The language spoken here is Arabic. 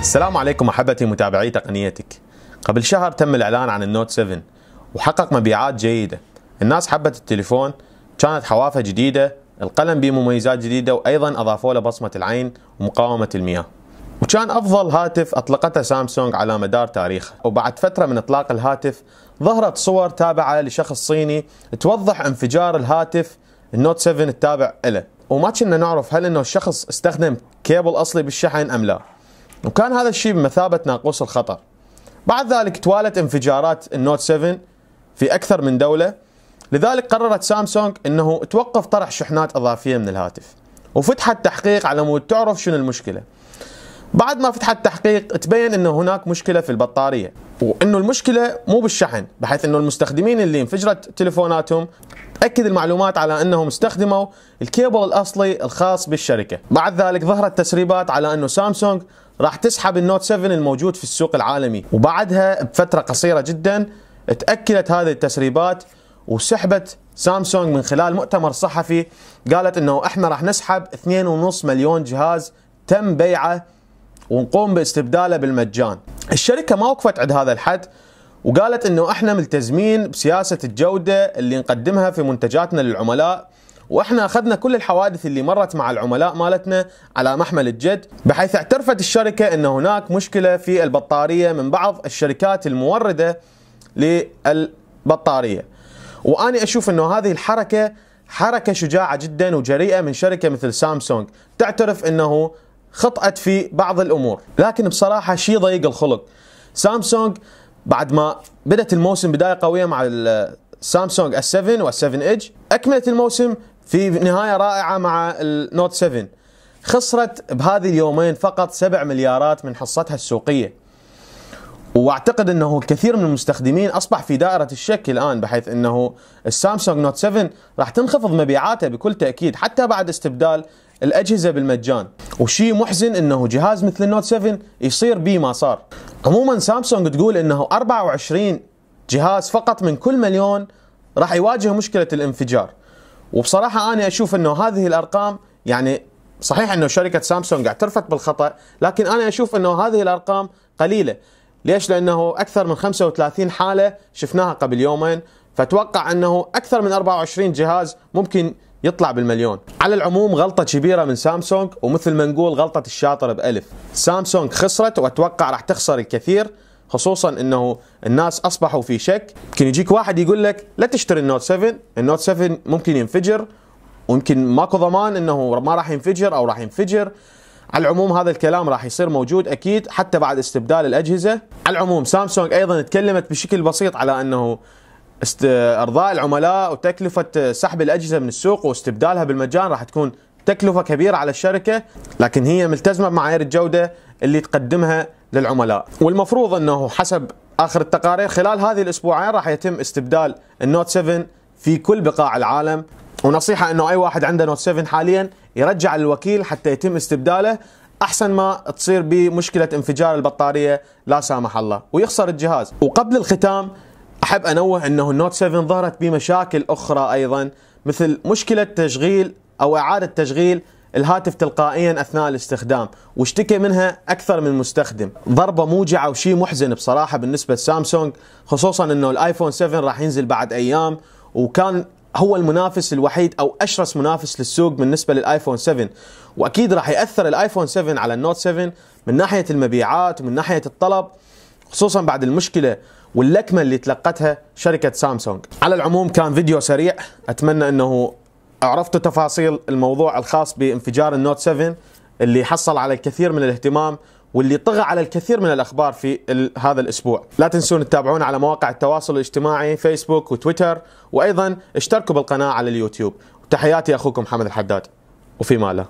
السلام عليكم احبتي متابعي تقنيتك. قبل شهر تم الاعلان عن النوت 7 وحقق مبيعات جيده. الناس حبت التليفون، كانت حوافه جديده، القلم به مميزات جديده وايضا اضافوا له بصمه العين ومقاومه المياه. وكان افضل هاتف اطلقته سامسونج على مدار تاريخه، وبعد فتره من اطلاق الهاتف ظهرت صور تابعه لشخص صيني توضح انفجار الهاتف النوت 7 التابع له، وما كنا نعرف هل انه الشخص استخدم كيبل اصلي بالشحن ام لا. وكان هذا الشيء بمثابة ناقوس الخطر بعد ذلك توالت انفجارات النوت 7 في أكثر من دولة لذلك قررت سامسونج أنه توقف طرح شحنات إضافية من الهاتف وفتحت تحقيق على مود تعرف شنو المشكلة بعد ما فتحت تحقيق تبين انه هناك مشكله في البطاريه وانه المشكله مو بالشحن بحيث انه المستخدمين اللي انفجرت تليفوناتهم أكد المعلومات على انهم استخدموا الكيبل الاصلي الخاص بالشركه بعد ذلك ظهرت تسريبات على انه سامسونج راح تسحب النوت 7 الموجود في السوق العالمي وبعدها بفترة قصيرة جدا تأكدت هذه التسريبات وسحبت سامسونج من خلال مؤتمر صحفي قالت انه احنا راح نسحب 2.5 مليون جهاز تم بيعه ونقوم باستبداله بالمجان. الشركه ما وقفت عند هذا الحد وقالت انه احنا ملتزمين بسياسه الجوده اللي نقدمها في منتجاتنا للعملاء واحنا اخذنا كل الحوادث اللي مرت مع العملاء مالتنا على محمل الجد بحيث اعترفت الشركه ان هناك مشكله في البطاريه من بعض الشركات المورده للبطاريه واني اشوف انه هذه الحركه حركه شجاعه جدا وجريئه من شركه مثل سامسونج تعترف انه خطأت في بعض الامور لكن بصراحه شيء ضيق الخلق سامسونج بعد ما بدات الموسم بدايه قويه مع السامسونج S7 وال7 Edge اكملت الموسم في نهايه رائعه مع النوت 7 خسرت بهذه اليومين فقط 7 مليارات من حصتها السوقيه واعتقد انه الكثير من المستخدمين اصبح في دائره الشك الان بحيث انه السامسونج نوت 7 راح تنخفض مبيعاته بكل تاكيد حتى بعد استبدال الاجهزه بالمجان وشيء محزن انه جهاز مثل النوت 7 يصير بيه ما صار عموما سامسونج تقول انه 24 جهاز فقط من كل مليون راح يواجه مشكله الانفجار وبصراحه انا اشوف انه هذه الارقام يعني صحيح انه شركه سامسونج قاعد بالخطا لكن انا اشوف انه هذه الارقام قليله ليش لانه اكثر من 35 حاله شفناها قبل يومين فاتوقع انه اكثر من 24 جهاز ممكن يطلع بالمليون على العموم غلطة كبيرة من سامسونج ومثل ما نقول غلطة الشاطر بألف سامسونج خسرت وأتوقع راح تخسر الكثير خصوصا انه الناس اصبحوا في شك يمكن يجيك واحد يقول لك لا تشتري النوت 7 النوت 7 ممكن ينفجر ويمكن ماكو ضمان انه ما راح ينفجر او راح ينفجر على العموم هذا الكلام راح يصير موجود اكيد حتى بعد استبدال الاجهزه على العموم سامسونج ايضا تكلمت بشكل بسيط على انه است... ارضاء العملاء وتكلفه سحب الاجهزه من السوق واستبدالها بالمجان راح تكون تكلفه كبيره على الشركه لكن هي ملتزمه بمعايير الجوده اللي تقدمها للعملاء والمفروض أنه حسب آخر التقارير خلال هذه الأسبوعين راح يتم استبدال النوت 7 في كل بقاع العالم ونصيحة أنه أي واحد عنده نوت 7 حاليا يرجع للوكيل حتى يتم استبداله احسن ما تصير بمشكله انفجار البطاريه لا سامح الله ويخسر الجهاز وقبل الختام احب انوه انه النوت 7 ظهرت بمشاكل اخرى ايضا مثل مشكله تشغيل او اعاده تشغيل الهاتف تلقائيا اثناء الاستخدام واشتكى منها اكثر من مستخدم ضربه موجعه وشيء محزن بصراحه بالنسبه لسامسونج خصوصا انه الايفون 7 راح ينزل بعد ايام وكان هو المنافس الوحيد او اشرس منافس للسوق بالنسبه للايفون 7 واكيد راح ياثر الايفون 7 على النوت 7 من ناحيه المبيعات ومن ناحيه الطلب خصوصا بعد المشكله واللكمه اللي تلقتها شركه سامسونج على العموم كان فيديو سريع اتمنى انه عرفتوا تفاصيل الموضوع الخاص بانفجار النوت 7 اللي حصل على الكثير من الاهتمام واللي طغى على الكثير من الاخبار في هذا الاسبوع، لا تنسون تتابعونا على مواقع التواصل الاجتماعي فيسبوك وتويتر وايضا اشتركوا بالقناه على اليوتيوب، تحياتي اخوكم محمد الحداد وفي ماله